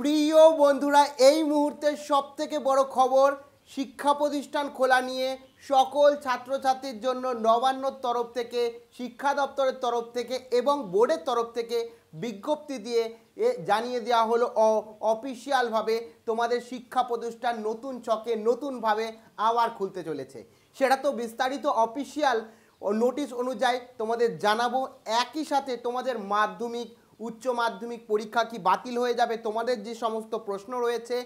প্রিয় বন্ধুরা এই মুহূর্তে থেকে বড় খবর শিক্ষা প্রতিষ্ঠান খোলা নিয়ে সকল ছাত্রছাত্রীর জন্য নবান্নর তরফ থেকে শিক্ষা দপ্তরের তরফ থেকে এবং বোর্ডের তরফ থেকে বিজ্ঞপ্তি দিয়ে এ জানিয়ে দেওয়া হলো অফিসিয়ালভাবে তোমাদের শিক্ষা প্রতিষ্ঠান নতুন ছকে নতুনভাবে আবার খুলতে চলেছে সেটা তো বিস্তারিত অফিসিয়াল নোটিশ অনুযায়ী তোমাদের জানাবো একই সাথে তোমাদের মাধ্যমিক উচ্চ মাধ্যমিক পরীক্ষা কি বাতিল হয়ে যাবে তোমাদের যে সমস্ত প্রশ্ন রয়েছে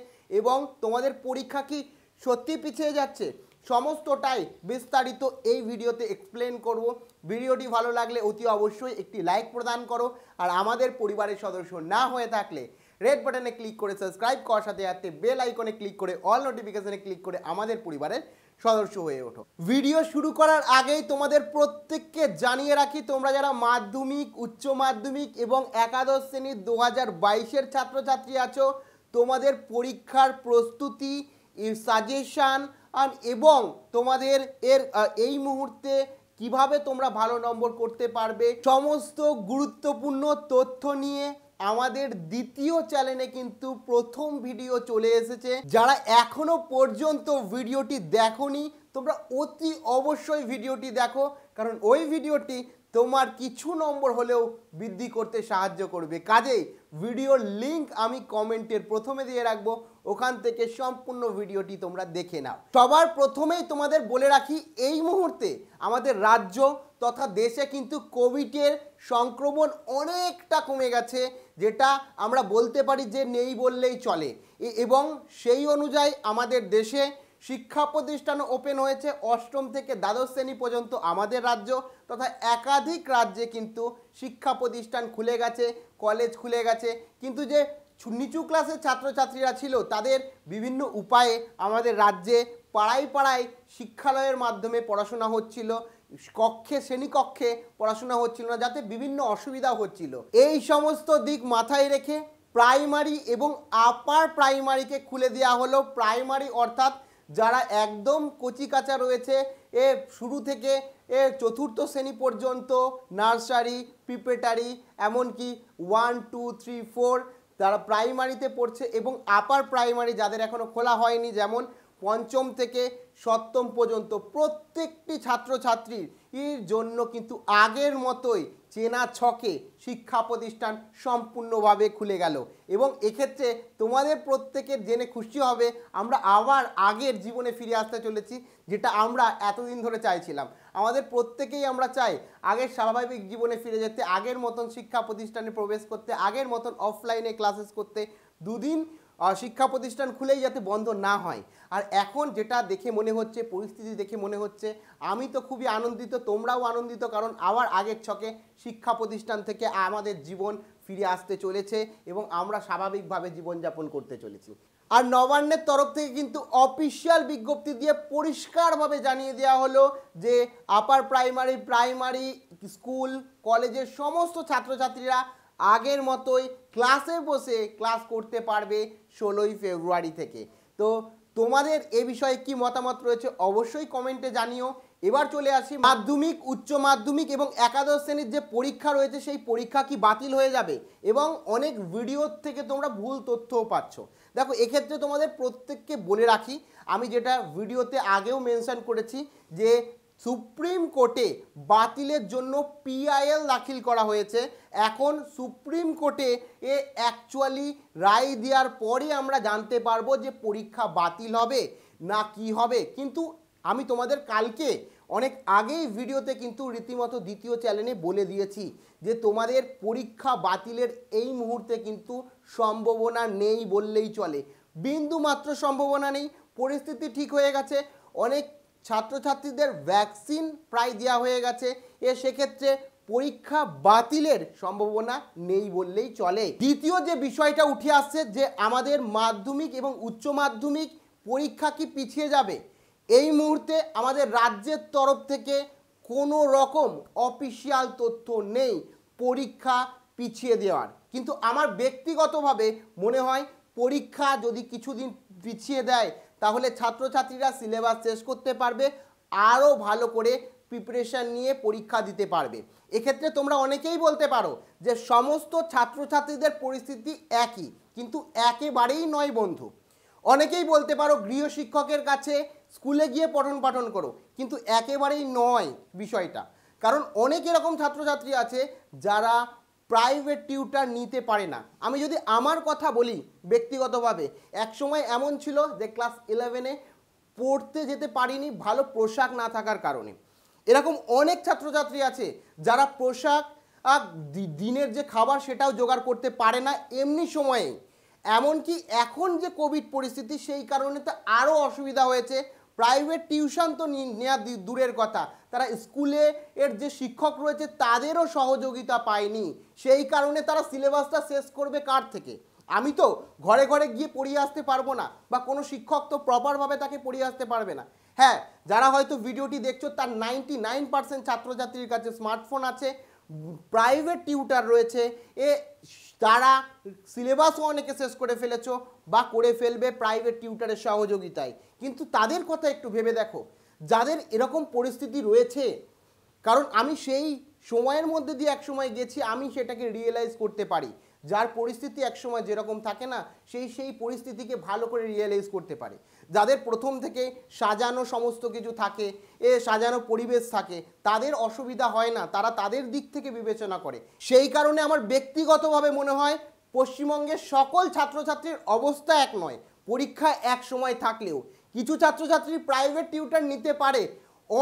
এবং তোমাদের পরীক্ষা কি সত্যি পিছিয়ে যাচ্ছে সমস্তটাই বিস্তারিত এই ভিডিওতে এক্সপ্লেন করব ভিডিওটি ভালো লাগলে অতি অবশ্যই একটি লাইক প্রদান করো আর আমাদের পরিবারের সদস্য না হয়ে থাকলে রেড বাটনে ক্লিক করে সাবস্ক্রাইব করার সাথে সাথে বেল আইকনে ক্লিক করে অল নোটিফিকেশানে ক্লিক করে আমাদের পরিবারের সদস্য হয়ে ওঠো ভিডিও শুরু করার আগেই তোমাদের প্রত্যেককে জানিয়ে রাখি তোমরা যারা মাধ্যমিক উচ্চ মাধ্যমিক এবং একাদশ শ্রেণীর দু হাজার বাইশের ছাত্রছাত্রী আছো তোমাদের পরীক্ষার প্রস্তুতি সাজেশান এবং তোমাদের এর এই মুহূর্তে কিভাবে তোমরা ভালো নম্বর করতে পারবে সমস্ত গুরুত্বপূর্ণ তথ্য নিয়ে আমাদের দ্বিতীয় চ্যানেলে কিন্তু প্রথম ভিডিও চলে এসেছে যারা এখনো পর্যন্ত ভিডিওটি দেখনি তোমরা অতি অবশ্যই ভিডিওটি দেখো কারণ ওই ভিডিওটি তোমার কিছু নম্বর হলেও বৃদ্ধি করতে সাহায্য করবে কাজেই ভিডিওর লিংক আমি কমেন্টের প্রথমে দিয়ে রাখবো ওখান থেকে সম্পূর্ণ ভিডিওটি তোমরা দেখে নাও সবার প্রথমেই তোমাদের বলে রাখি এই মুহূর্তে আমাদের রাজ্য তথা দেশে কিন্তু কোভিডের সংক্রমণ অনেকটা কমে গেছে যেটা আমরা বলতে পারি যে নেই বললেই চলে এবং সেই অনুযায়ী আমাদের দেশে শিক্ষা প্রতিষ্ঠান ওপেন হয়েছে অষ্টম থেকে দ্বাদশ শ্রেণী পর্যন্ত আমাদের রাজ্য তথা একাধিক রাজ্যে কিন্তু শিক্ষা প্রতিষ্ঠান খুলে গেছে কলেজ খুলে গেছে কিন্তু যে নিচু ক্লাসের ছাত্রছাত্রীরা ছিল তাদের বিভিন্ন উপায়ে আমাদের রাজ্যে পাড়ায় পাড়ায় শিক্ষালয়ের মাধ্যমে পড়াশোনা হচ্ছিল কক্ষে শ্রেণীকক্ষে পড়াশোনা হচ্ছিল না যাতে বিভিন্ন অসুবিধা হচ্ছিল এই সমস্ত দিক মাথায় রেখে প্রাইমারি এবং আপার প্রাইমারিকে খুলে দেওয়া হলো প্রাইমারি অর্থাৎ যারা একদম কচিকাচা রয়েছে এ শুরু থেকে এ চতুর্থ শ্রেণী পর্যন্ত নার্সারি প্রিপেটারি এমনকি ওয়ান টু থ্রি ফোর তারা প্রাইমারিতে পড়ছে এবং আপার প্রাইমারি যাদের এখনও খোলা হয়নি যেমন পঞ্চম থেকে সপ্তম পর্যন্ত প্রত্যেকটি ছাত্রছাত্রীর জন্য কিন্তু আগের মতোই চেনা ছকে শিক্ষা প্রতিষ্ঠান সম্পূর্ণভাবে খুলে গেল এবং এক্ষেত্রে তোমাদের প্রত্যেকের জেনে খুশি হবে আমরা আবার আগের জীবনে ফিরে আসতে চলেছি যেটা আমরা এতদিন ধরে চাইছিলাম আমাদের প্রত্যেকেই আমরা চাই আগের স্বাভাবিক জীবনে ফিরে যেতে আগের মতন শিক্ষা প্রতিষ্ঠানে প্রবেশ করতে আগের মতন অফলাইনে ক্লাসেস করতে দুদিন শিক্ষা প্রতিষ্ঠান খুলেই যাতে বন্ধ না হয় আর এখন যেটা দেখে মনে হচ্ছে পরিস্থিতি দেখে মনে হচ্ছে আমি তো খুবই আনন্দিত তোমরাও আনন্দিত কারণ আবার আগের ছকে শিক্ষা প্রতিষ্ঠান থেকে আমাদের জীবন ফিরে আসতে চলেছে এবং আমরা স্বাভাবিকভাবে জীবনযাপন করতে চলেছি আর নবান্নের তরফ থেকে কিন্তু অফিসিয়াল বিজ্ঞপ্তি দিয়ে পরিষ্কারভাবে জানিয়ে দেওয়া হলো যে আপার প্রাইমারি প্রাইমারি স্কুল কলেজের সমস্ত ছাত্রছাত্রীরা আগের মতোই ক্লাসে বসে ক্লাস করতে পারবে ষোলোই ফেব্রুয়ারি থেকে তো তোমাদের এ বিষয়ে কি মতামত রয়েছে অবশ্যই কমেন্টে জানিও এবার চলে আসি মাধ্যমিক উচ্চ মাধ্যমিক এবং একাদশ শ্রেণীর যে পরীক্ষা রয়েছে সেই পরীক্ষা কি বাতিল হয়ে যাবে এবং অনেক ভিডিওর থেকে তোমরা ভুল তথ্যও পাচ্ছ দেখো এক্ষেত্রে তোমাদের প্রত্যেককে বলে রাখি আমি যেটা ভিডিওতে আগেও মেনশন করেছি যে সুপ্রিম কোর্টে বাতিলের জন্য পিআইএল দাখিল করা হয়েছে এখন সুপ্রিম কোর্টে এ অ্যাকচুয়ালি রায় দেওয়ার পরে আমরা জানতে পারবো যে পরীক্ষা বাতিল হবে না কি হবে কিন্তু আমি তোমাদের কালকে অনেক আগেই ভিডিওতে কিন্তু রীতিমতো দ্বিতীয় চ্যানেলে বলে দিয়েছি যে তোমাদের পরীক্ষা বাতিলের এই মুহূর্তে কিন্তু সম্ভাবনা নেই বললেই চলে বিন্দু মাত্র সম্ভাবনা নেই পরিস্থিতি ঠিক হয়ে গেছে অনেক ছাত্রছাত্রীদের ভ্যাকসিন প্রায় দেওয়া হয়ে গেছে এ সেক্ষেত্রে পরীক্ষা বাতিলের সম্ভাবনা নেই বললেই চলে দ্বিতীয় যে বিষয়টা উঠে আসছে যে আমাদের মাধ্যমিক এবং উচ্চ মাধ্যমিক পরীক্ষা কি পিছিয়ে যাবে এই মুহূর্তে আমাদের রাজ্যের তরফ থেকে কোনো রকম অফিসিয়াল তথ্য নেই পরীক্ষা পিছিয়ে দেওয়ার কিন্তু আমার ব্যক্তিগতভাবে মনে হয় পরীক্ষা যদি কিছুদিন পিছিয়ে দেয় তাহলে ছাত্রছাত্রীরা সিলেবাস শেষ করতে পারবে আরও ভালো করে প্রিপারেশান নিয়ে পরীক্ষা দিতে পারবে এক্ষেত্রে তোমরা অনেকেই বলতে পারো যে সমস্ত ছাত্রছাত্রীদের পরিস্থিতি একই কিন্তু একেবারেই নয় বন্ধু অনেকেই বলতে পারো গৃহ শিক্ষকের কাছে স্কুলে গিয়ে পঠন পাঠন করো কিন্তু একেবারেই নয় বিষয়টা কারণ অনেক এরকম ছাত্রছাত্রী আছে যারা প্রাইভেট টিউটার নিতে পারে না আমি যদি আমার কথা বলি ব্যক্তিগতভাবে একসময় এমন ছিল যে ক্লাস ইলেভেনে পড়তে যেতে পারিনি ভালো পোশাক না থাকার কারণে এরকম অনেক ছাত্রছাত্রী আছে যারা পোশাক দিনের যে খাবার সেটাও জোগাড় করতে পারে না এমনি সময়ে এমনকি এখন যে কোভিড পরিস্থিতি সেই কারণে তো আরও অসুবিধা হয়েছে প্রাইভেট টিউশন তো নেওয়া দূরের কথা তারা স্কুলে এর যে শিক্ষক রয়েছে তাদেরও সহযোগিতা পায়নি সেই কারণে তারা সিলেবাসটা শেষ করবে কার থেকে আমি তো ঘরে ঘরে গিয়ে পড়িয়ে আসতে পারবো না বা কোনো শিক্ষক তো প্রপারভাবে তাকে পড়িয়ে আসতে পারবে না হ্যাঁ যারা হয়তো ভিডিওটি দেখছো তার নাইনটি নাইন পার্সেন্ট ছাত্রছাত্রীর কাছে স্মার্টফোন আছে প্রাইভেট টিউটার রয়েছে এ তারা সিলেবাসও অনেকে শেষ করে ফেলেছ বা করে ফেলবে প্রাইভেট টিউটারের সহযোগিতায় কিন্তু তাদের কথা একটু ভেবে দেখো যাদের এরকম পরিস্থিতি রয়েছে কারণ আমি সেই সময়ের মধ্যে দিয়ে এক সময় গেছি আমি সেটাকে রিয়েলাইজ করতে পারি যার পরিস্থিতি এক সময় যেরকম থাকে না সেই সেই পরিস্থিতিকে ভালো করে রিয়েলাইজ করতে পারে যাদের প্রথম থেকে সাজানো সমস্ত কিছু থাকে এ সাজানো পরিবেশ থাকে তাদের অসুবিধা হয় না তারা তাদের দিক থেকে বিবেচনা করে সেই কারণে আমার ব্যক্তিগতভাবে মনে হয় পশ্চিমবঙ্গের সকল ছাত্রছাত্রীর অবস্থা এক নয় পরীক্ষা এক সময় থাকলেও কিছু ছাত্রছাত্রী প্রাইভেট টিউটার নিতে পারে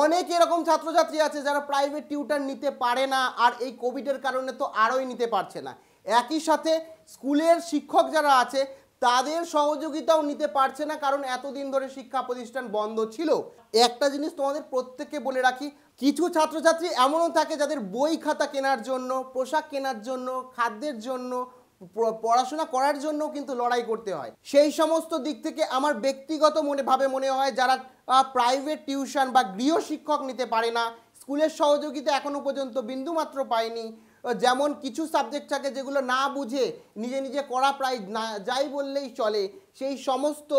অনেক এরকম ছাত্রছাত্রী আছে যারা প্রাইভেট টিউটার নিতে পারে না আর এই কোভিডের কারণে তো আরোই নিতে পারছে না একই সাথে স্কুলের শিক্ষক যারা আছে তাদের সহযোগিতাও নিতে পারছে না কারণ এতদিন ধরে শিক্ষা প্রতিষ্ঠান বন্ধ ছিল একটা জিনিস তোমাদের প্রত্যেককে বলে রাখি কিছু ছাত্রছাত্রী এমনও থাকে যাদের বই খাতা কেনার জন্য পোশাক কেনার জন্য খাদ্যের জন্য পড়াশোনা করার জন্য কিন্তু লড়াই করতে হয় সেই সমস্ত দিক থেকে আমার ব্যক্তিগত মনে ভাবে মনে হয় যারা প্রাইভেট টিউশন বা গৃহ শিক্ষক নিতে পারে না স্কুলের সহযোগিতা এখনও পর্যন্ত বিন্দুমাত্র পায়নি যেমন কিছু সাবজেক্ট থাকে যেগুলো না বুঝে নিজে নিজে করা প্রায় না যাই বললেই চলে সেই সমস্ত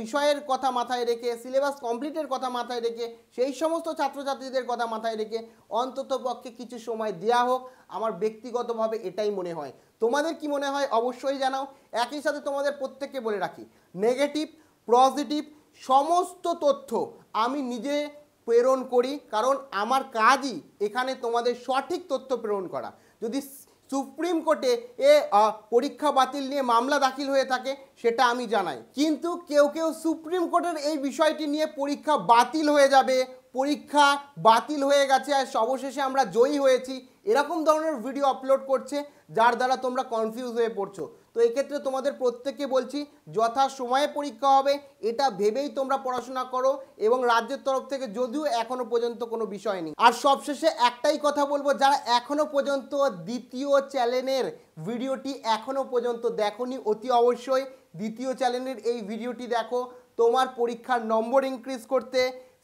বিষয়ের কথা মাথায় রেখে সিলেবাস কমপ্লিটের কথা মাথায় রেখে সেই সমস্ত ছাত্রছাত্রীদের কথা মাথায় রেখে অন্তত পক্ষে কিছু সময় দেয়া হোক আমার ব্যক্তিগতভাবে এটাই মনে হয় তোমাদের কি মনে হয় অবশ্যই জানাও একই সাথে তোমাদের প্রত্যেককে বলে রাখি নেগেটিভ পজিটিভ সমস্ত তথ্য আমি নিজে প্রেরণ করি কারণ আমার কাজই এখানে তোমাদের সঠিক তথ্য প্রেরণ করা যদি সুপ্রিম কোর্টে এ পরীক্ষা বাতিল নিয়ে মামলা দাখিল হয়ে থাকে সেটা আমি জানাই কিন্তু কেউ কেউ সুপ্রিম কোর্টের এই বিষয়টি নিয়ে পরীক্ষা বাতিল হয়ে যাবে পরীক্ষা বাতিল হয়ে গেছে আর অবশেষে আমরা জয়ী হয়েছি এরকম ধরনের ভিডিও আপলোড করছে যার দ্বারা তোমরা কনফিউজ হয়ে পড়ছো তো এক্ষেত্রে তোমাদের প্রত্যেককে বলছি যথা সময়ে পরীক্ষা হবে এটা ভেবেই তোমরা পড়াশোনা করো এবং রাজ্যের তরফ থেকে যদিও এখনও পর্যন্ত কোনো বিষয় নেই আর সবশেষে একটাই কথা বলবো যারা এখনও পর্যন্ত দ্বিতীয় চ্যানেলের ভিডিওটি এখনও পর্যন্ত দেখনি অতি অবশ্যই দ্বিতীয় চ্যানেলের এই ভিডিওটি দেখো তোমার পরীক্ষার নম্বর ইনক্রিজ করতে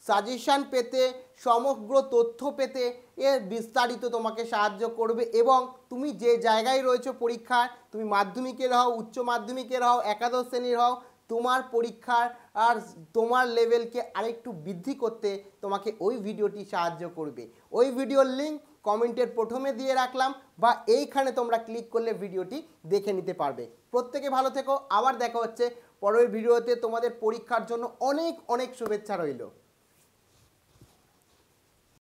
সাজেশান পেতে সমগ্র তথ্য পেতে এর বিস্তারিত তোমাকে সাহায্য করবে এবং তুমি যে জায়গায় রয়েছে পরীক্ষায় তুমি মাধ্যমিকের হও উচ্চ মাধ্যমিকের হও একাদশ শ্রেণীর হও তোমার পরীক্ষার আর তোমার লেভেলকে আরেকটু বৃদ্ধি করতে তোমাকে ওই ভিডিওটি সাহায্য করবে ওই ভিডিওর লিঙ্ক কমেন্টের প্রথমে দিয়ে রাখলাম বা এইখানে তোমরা ক্লিক করলে ভিডিওটি দেখে নিতে পারবে প্রত্যেকে ভালো থেকো আবার দেখা হচ্ছে পরের ভিডিওতে তোমাদের পরীক্ষার জন্য অনেক অনেক শুভেচ্ছা রইল